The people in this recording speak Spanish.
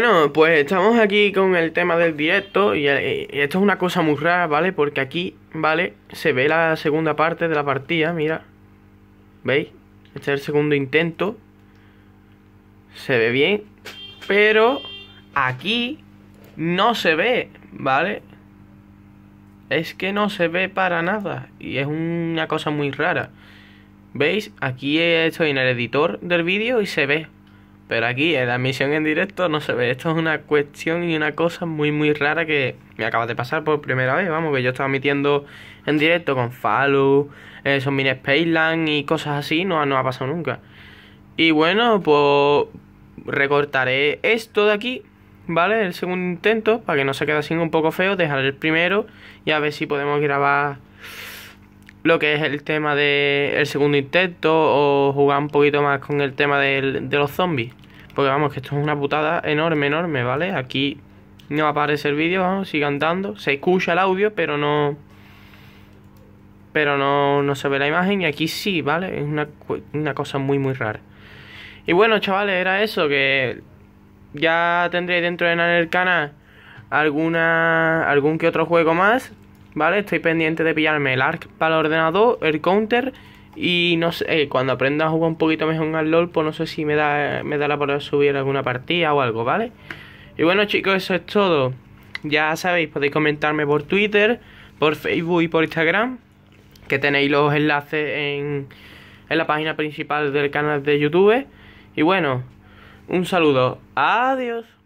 Bueno, pues estamos aquí con el tema del directo eh, y, esto es una cosa muy rara, ¿vale? Porque aquí, ¿vale? Se ve la segunda parte de la partida, mira. ¿Veis? Este es el segundo intento. Se ve bien, pero aquí no se ve, ¿vale? Es que no se ve para nada y es una cosa muy rara. ¿Veis? Aquí estoy en el editor del vídeo y se ve, pero aquí en la emisión en directo no se ve. Esto es una cuestión y una cosa muy muy rara que me acaba de pasar por primera vez. Vamos, que yo estaba emitiendo en directo con Falu, eh, son y cosas así. No, no ha pasado nunca. Y bueno, pues recortaré esto de aquí, ¿vale? El segundo intento, para que no se quede así un poco feo. Dejaré el primero y a ver si podemos grabar lo que es el tema del de segundo intento o jugar un poquito más con el tema de los zombies. Porque vamos, que esto es una putada enorme, enorme, ¿vale? Aquí no aparece el vídeo, vamos, sigue andando. Se escucha el audio, pero no... Pero no, se ve la imagen y aquí sí, ¿vale? Es una, una cosa muy, muy rara. Y bueno, chavales, era eso, que ya tendréis dentro de el canal alguna, algún que otro juego más ¿vale? Estoy pendiente de pillarme el ARC para el ordenador, el counter y no sé, eh, cuando aprenda a jugar un poquito mejor al LOL, pues no sé si me da me dará por subir alguna partida o algo, ¿vale? Y bueno, chicos, eso es todo. Ya sabéis, podéis comentarme por Twitter, por Facebook y por Instagram, que tenéis los enlaces en la página principal del canal de YouTube. Y bueno, un saludo. Adiós.